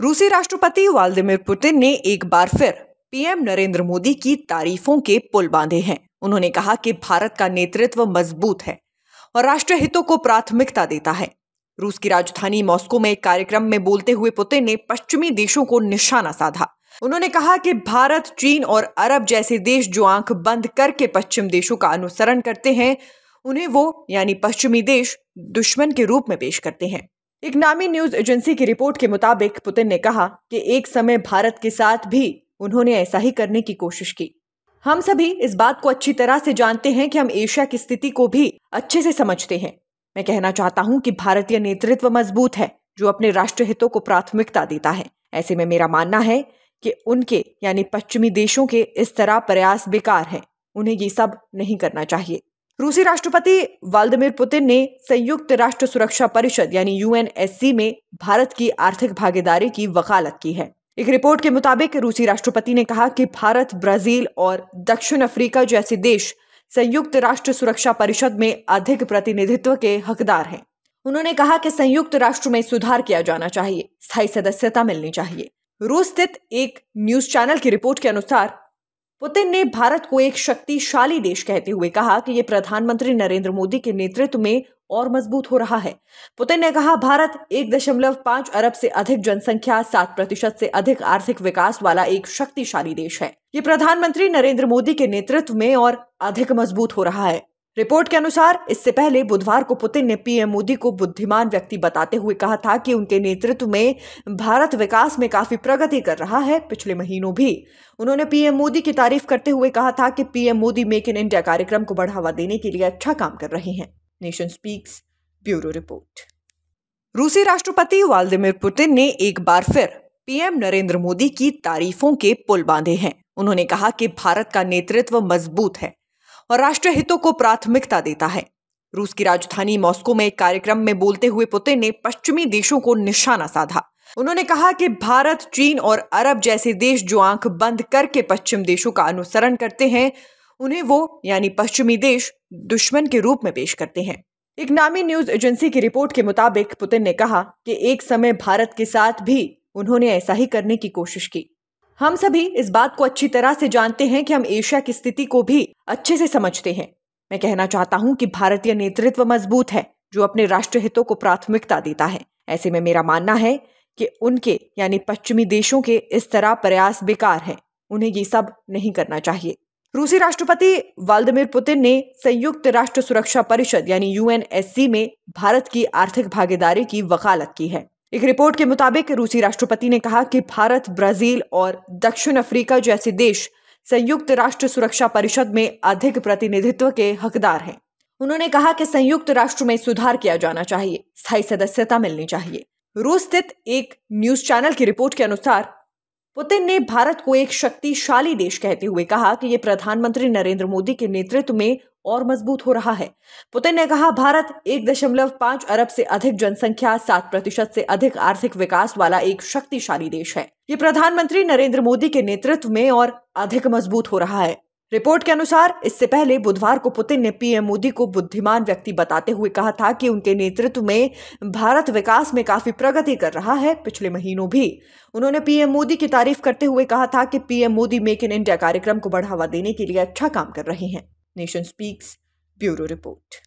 रूसी राष्ट्रपति Vladimir Putin ने एक बार फिर पीएम नरेंद्र मोदी की तारीफों के पुल बांधे हैं उन्होंने कहा कि भारत का नेतृत्व मजबूत है और राष्ट्र हितों को प्राथमिकता देता है रूस की राजधानी मॉस्को में एक कार्यक्रम में बोलते हुए पुतिन ने पश्चिमी देशों को निशाना साधा उन्होंने कहा कि भारत चीन और अरब जैसे देश जो आंख बंद करके पश्चिम देशों का अनुसरण करते हैं उन्हें वो यानी पश्चिमी देश दुश्मन के रूप में पेश करते हैं इकनामी न्यूज एजेंसी की रिपोर्ट के मुताबिक पुतिन ने कहा कि एक समय भारत के साथ भी उन्होंने ऐसा ही करने की कोशिश की हम सभी इस बात को अच्छी तरह से जानते हैं कि हम एशिया की स्थिति को भी अच्छे से समझते हैं मैं कहना चाहता हूं कि भारतीय नेतृत्व मजबूत है जो अपने राष्ट्र हितों को प्राथमिकता देता है ऐसे में मेरा मानना है कि उनके यानी पश्चिमी देशों के इस तरह प्रयास बेकार हैं उन्हें ये सब नहीं करना चाहिए रूसी राष्ट्रपति व्लादिमिर पुतिन ने संयुक्त राष्ट्र सुरक्षा परिषद यानी यूएनएससी में भारत की आर्थिक भागीदारी की वकालत की है एक रिपोर्ट के मुताबिक रूसी राष्ट्रपति ने कहा कि भारत ब्राजील और दक्षिण अफ्रीका जैसे देश संयुक्त राष्ट्र सुरक्षा परिषद में अधिक प्रतिनिधित्व के हकदार हैं उन्होंने कहा कि संयुक्त राष्ट्र में सुधार किया जाना चाहिए स्थायी सदस्यता मिलनी चाहिए रूस स्थित एक न्यूज चैनल की रिपोर्ट के अनुसार पुतिन ने भारत को एक शक्तिशाली देश कहते हुए कहा कि ये प्रधानमंत्री नरेंद्र मोदी के नेतृत्व में और मजबूत हो रहा है पुतिन ने कहा भारत एक दशमलव पांच अरब से अधिक जनसंख्या सात प्रतिशत से अधिक आर्थिक विकास वाला एक शक्तिशाली देश है ये प्रधानमंत्री नरेंद्र मोदी के नेतृत्व में और अधिक मजबूत हो रहा है रिपोर्ट के अनुसार इससे पहले बुधवार को पुतिन ने पीएम मोदी को बुद्धिमान व्यक्ति बताते हुए कहा था कि उनके नेतृत्व में भारत विकास में काफी प्रगति कर रहा है पिछले महीनों भी उन्होंने पीएम मोदी की तारीफ करते हुए कहा था कि PM Modi make in India कार्यक्रम को बढ़ावा देने के लिए अच्छा काम कर रहे हैं नेशन स्पीक्स ब्यूरो रिपोर्ट रूसी राष्ट्रपति व्लादिमिर पुतिन ने एक बार फिर पीएम नरेंद्र मोदी की तारीफों के पुल बांधे हैं उन्होंने कहा कि भारत का नेतृत्व मजबूत है और राष्ट्र हितों को प्राथमिकता देता है रूस की राजधानी मॉस्को में एक कार्यक्रम में बोलते हुए पुतिन ने पश्चिमी देशों को निशाना साधा उन्होंने कहा कि भारत चीन और अरब जैसे देश जो आंख बंद करके पश्चिम देशों का अनुसरण करते हैं उन्हें वो यानी पश्चिमी देश दुश्मन के रूप में पेश करते हैं एक नामी न्यूज एजेंसी की रिपोर्ट के मुताबिक पुतिन ने कहा कि एक समय भारत के साथ भी उन्होंने ऐसा ही करने की कोशिश की हम सभी इस बात को अच्छी तरह से जानते हैं कि हम एशिया की स्थिति को भी अच्छे से समझते हैं मैं कहना चाहता हूँ कि भारतीय नेतृत्व मजबूत है जो अपने राष्ट्र हितों को प्राथमिकता देता है ऐसे में मेरा मानना है कि उनके यानी पश्चिमी देशों के इस तरह प्रयास बेकार हैं उन्हें ये सब नहीं करना चाहिए रूसी राष्ट्रपति व्लादिमिर पुतिन ने संयुक्त राष्ट्र सुरक्षा परिषद यानी यूएनएससी में भारत की आर्थिक भागीदारी की वकालत की है एक रिपोर्ट के मुताबिक रूसी राष्ट्रपति ने कहा कि भारत ब्राजील और दक्षिण अफ्रीका जैसे देश संयुक्त राष्ट्र सुरक्षा परिषद में अधिक प्रतिनिधित्व के हकदार हैं उन्होंने कहा कि संयुक्त राष्ट्र में सुधार किया जाना चाहिए स्थायी सदस्यता मिलनी चाहिए रूस स्थित एक न्यूज चैनल की रिपोर्ट के अनुसार पुतिन ने भारत को एक शक्तिशाली देश कहते हुए कहा कि ये प्रधानमंत्री नरेंद्र मोदी के नेतृत्व में और मजबूत हो रहा है पुतिन ने कहा भारत एक दशमलव पांच अरब से अधिक जनसंख्या सात प्रतिशत से अधिक आर्थिक विकास वाला एक शक्तिशाली देश है ये प्रधानमंत्री नरेंद्र मोदी के नेतृत्व में और अधिक मजबूत हो रहा है रिपोर्ट के अनुसार इससे पहले बुधवार को पुतिन ने पीएम मोदी को बुद्धिमान व्यक्ति बताते हुए कहा था कि उनके नेतृत्व में भारत विकास में काफी प्रगति कर रहा है पिछले महीनों भी उन्होंने पीएम मोदी की तारीफ करते हुए कहा था कि PM Modi make in India कार्यक्रम को बढ़ावा देने के लिए अच्छा काम कर रहे हैं Nation Speaks Bureau Report.